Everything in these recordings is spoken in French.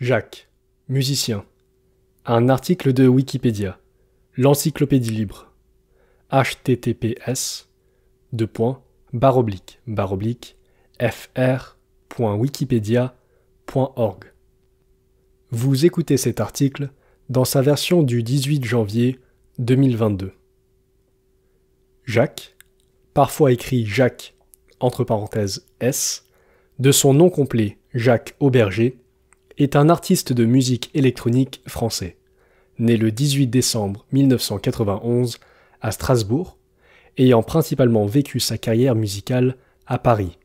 Jacques, musicien. Un article de Wikipédia. L'encyclopédie libre. https de point, fr.wikipedia.org. Vous écoutez cet article dans sa version du 18 janvier 2022. Jacques, parfois écrit Jacques entre parenthèses S, de son nom complet Jacques Auberger, est un artiste de musique électronique français. Né le 18 décembre 1991 à Strasbourg, ayant principalement vécu sa carrière musicale à Paris.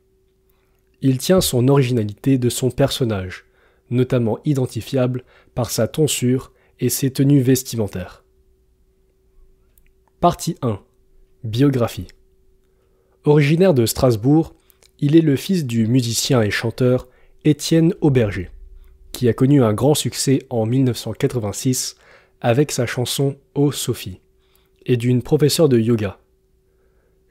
Il tient son originalité de son personnage, notamment identifiable par sa tonsure et ses tenues vestimentaires. Partie 1 Biographie Originaire de Strasbourg, il est le fils du musicien et chanteur Étienne Auberger qui a connu un grand succès en 1986 avec sa chanson Oh Sophie, et d'une professeure de yoga.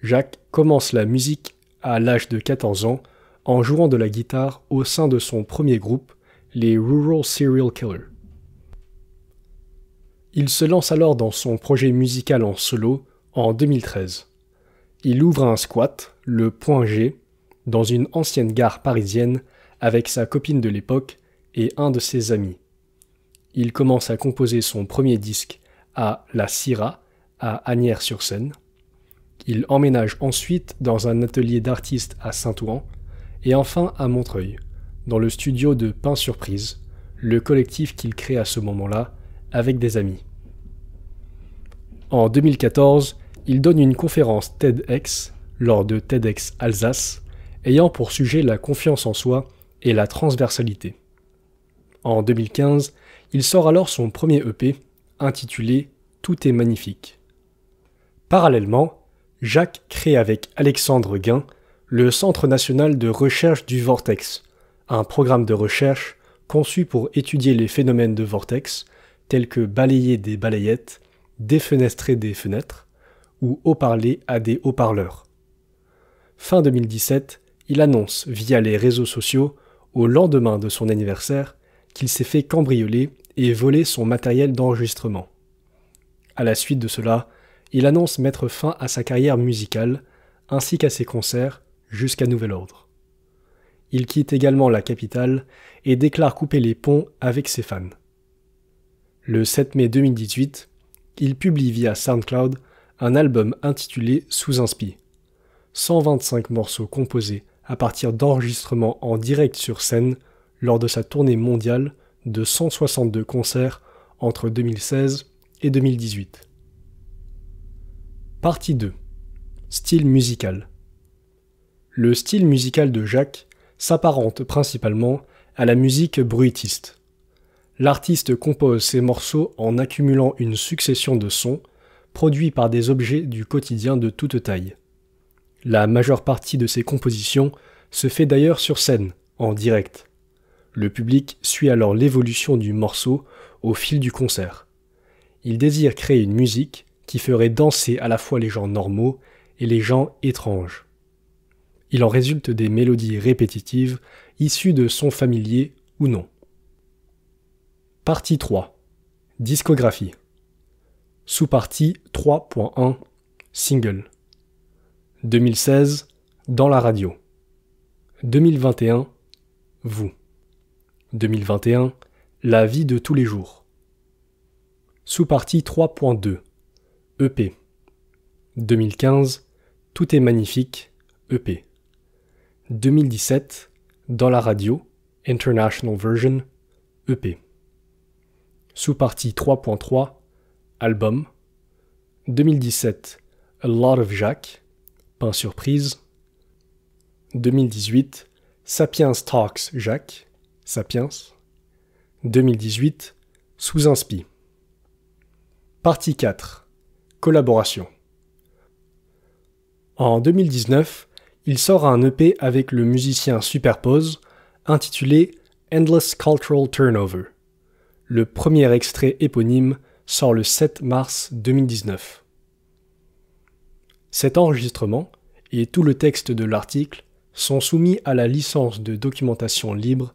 Jacques commence la musique à l'âge de 14 ans en jouant de la guitare au sein de son premier groupe, les Rural Serial Killer. Il se lance alors dans son projet musical en solo en 2013. Il ouvre un squat, le Point G, dans une ancienne gare parisienne avec sa copine de l'époque, et un de ses amis. Il commence à composer son premier disque à La Syrah, à Agnières-sur-Seine. Il emménage ensuite dans un atelier d'artistes à Saint-Ouen et enfin à Montreuil, dans le studio de Pain Surprise, le collectif qu'il crée à ce moment-là avec des amis. En 2014, il donne une conférence TEDx lors de TEDx Alsace, ayant pour sujet la confiance en soi et la transversalité. En 2015, il sort alors son premier EP, intitulé Tout est magnifique. Parallèlement, Jacques crée avec Alexandre Guin le Centre national de recherche du vortex, un programme de recherche conçu pour étudier les phénomènes de vortex, tels que balayer des balayettes, défenestrer des fenêtres ou haut-parler à des haut-parleurs. Fin 2017, il annonce via les réseaux sociaux, au lendemain de son anniversaire, qu'il s'est fait cambrioler et voler son matériel d'enregistrement. À la suite de cela, il annonce mettre fin à sa carrière musicale ainsi qu'à ses concerts jusqu'à nouvel ordre. Il quitte également la capitale et déclare couper les ponts avec ses fans. Le 7 mai 2018, il publie via SoundCloud un album intitulé Sous Inspi. 125 morceaux composés à partir d'enregistrements en direct sur scène lors de sa tournée mondiale de 162 concerts entre 2016 et 2018. Partie 2. Style musical. Le style musical de Jacques s'apparente principalement à la musique bruitiste. L'artiste compose ses morceaux en accumulant une succession de sons produits par des objets du quotidien de toute taille. La majeure partie de ses compositions se fait d'ailleurs sur scène, en direct. Le public suit alors l'évolution du morceau au fil du concert. Il désire créer une musique qui ferait danser à la fois les gens normaux et les gens étranges. Il en résulte des mélodies répétitives issues de sons familiers ou non. Partie 3. Discographie. Sous-partie 3.1. Single. 2016. Dans la radio. 2021. Vous. 2021, La vie de tous les jours. Sous-partie 3.2, EP. 2015, Tout est magnifique, e EP. 2017, Dans la radio, International Version, EP. Sous-partie 3.3, Album. 2017, A Lot of Jacques, Pain Surprise. 2018, Sapiens Talks Jacques. Sapiens 2018 Sous Inspi Partie 4 Collaboration En 2019, il sort un EP avec le musicien Superpose intitulé Endless Cultural Turnover. Le premier extrait éponyme sort le 7 mars 2019. Cet enregistrement et tout le texte de l'article sont soumis à la licence de documentation libre